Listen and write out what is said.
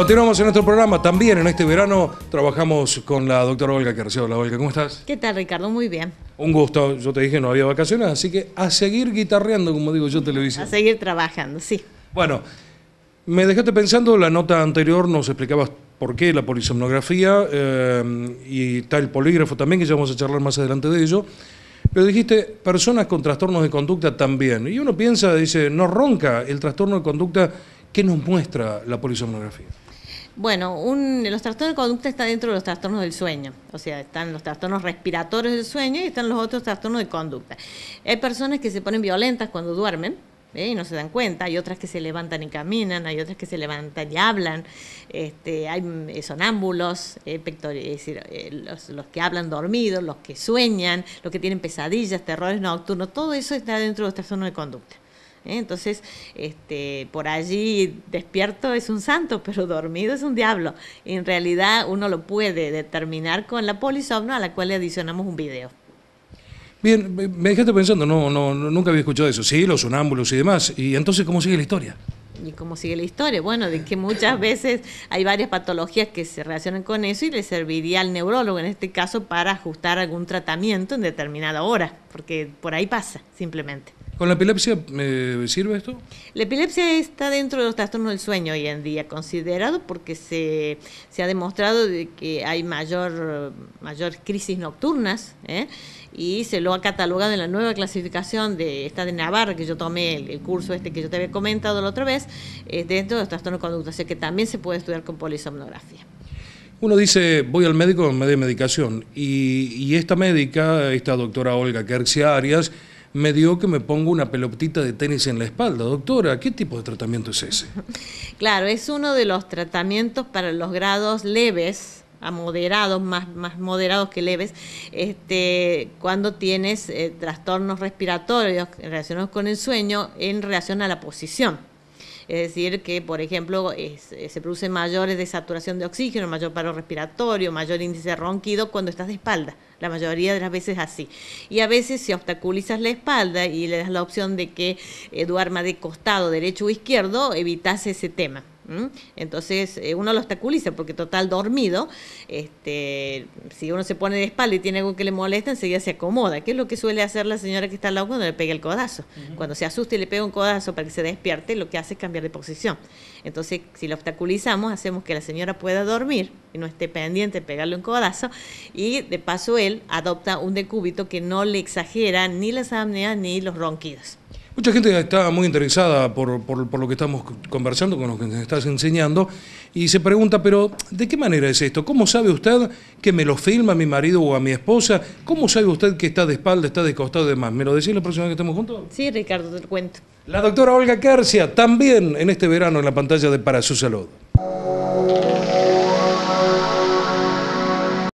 Continuamos en nuestro programa. También en este verano trabajamos con la doctora Olga que Carcio. la Olga, ¿cómo estás? ¿Qué tal Ricardo? Muy bien. Un gusto. Yo te dije no había vacaciones, así que a seguir guitarreando, como digo yo, televisión. A seguir trabajando, sí. Bueno, me dejaste pensando, la nota anterior nos explicabas por qué la polisomnografía eh, y tal polígrafo también, que ya vamos a charlar más adelante de ello. Pero dijiste, personas con trastornos de conducta también. Y uno piensa, dice, no ronca el trastorno de conducta ¿Qué nos muestra la polisomnografía? Bueno, un, los trastornos de conducta están dentro de los trastornos del sueño, o sea, están los trastornos respiratorios del sueño y están los otros trastornos de conducta. Hay personas que se ponen violentas cuando duermen, ¿eh? y no se dan cuenta, hay otras que se levantan y caminan, hay otras que se levantan y hablan, este, hay eh, sonámbulos, eh, es decir, los, los, que hablan dormidos, los que sueñan, los que tienen pesadillas, terrores nocturnos, todo eso está dentro de los trastornos de conducta. ¿eh? Entonces, este, por allí despierto es un santo, pero dormido es un diablo. En realidad uno lo puede determinar con la polisomno a la cual le adicionamos un video. Bien, me dejaste pensando, no, no, nunca había escuchado eso. Sí, los sonámbulos y demás. ¿Y entonces cómo sigue la historia? ¿Y cómo sigue la historia? Bueno, de que muchas veces hay varias patologías que se relacionan con eso y le serviría al neurólogo en este caso para ajustar algún tratamiento en determinada hora, porque por ahí pasa, simplemente. ¿Con la epilepsia ¿me eh, sirve esto? La epilepsia está dentro de los trastornos del sueño hoy en día, considerado porque se, ha demostrado que hay mayor, mayor crisis nocturnas ¿eh? y se lo ha catalogado en la nueva clasificación de esta de Navarra que yo tomé, el, curso este que yo te había comentado la otra vez, eh, dentro de los trastornos de conducta, que también se puede estudiar con polisomnografía. Uno dice, voy al médico, me de medicación. Y, esta médica, esta doctora Olga Kerxia Arias, me dio que me pongo una pelotita de tenis en la espalda. Doctora, ¿qué tipo de tratamiento es ese? Claro, es uno de los tratamientos para los grados leves a moderados, más, más moderados que leves, este, cuando tienes eh, trastornos respiratorios relacionados con el sueño en relación a la posición es decir, que por ejemplo eh, se producen mayores desaturación de oxígeno, mayor paro respiratorio, mayor índice de ronquido cuando estás de espalda, la mayoría de las veces así. Y a veces si obstaculizas la espalda y le das la opción de que eh, duerma de costado derecho o izquierdo, evitas ese tema. Entonces eh, uno lo obstaculiza porque total dormido, este, si uno se pone de espalda y tiene algo que le molesta, enseguida se acomoda, que es lo que suele hacer la señora que está al lado cuando le pega el codazo. Cuando se asusta y le pega un codazo para que se despierte, lo que hace es cambiar de posición. Entonces, si lo obstaculizamos, hacemos que la señora pueda dormir y no esté pendiente de pegarle un codazo y de paso él adopta un decúbito que no le exagera ni las apneas ni los ronquidos. Mucha gente está muy interesada por, lo que estamos conversando, con lo que nos estás enseñando, y se pregunta, pero ¿de qué manera es esto? ¿Cómo sabe usted que me lo filma mi marido o a mi esposa? ¿Cómo sabe usted que está de espalda, está de costado y demás? ¿Me lo decís la próxima vez que estemos juntos? Sí, Ricardo, te lo cuento. La doctora Olga Garcia también en este verano en la pantalla de Para su Salud.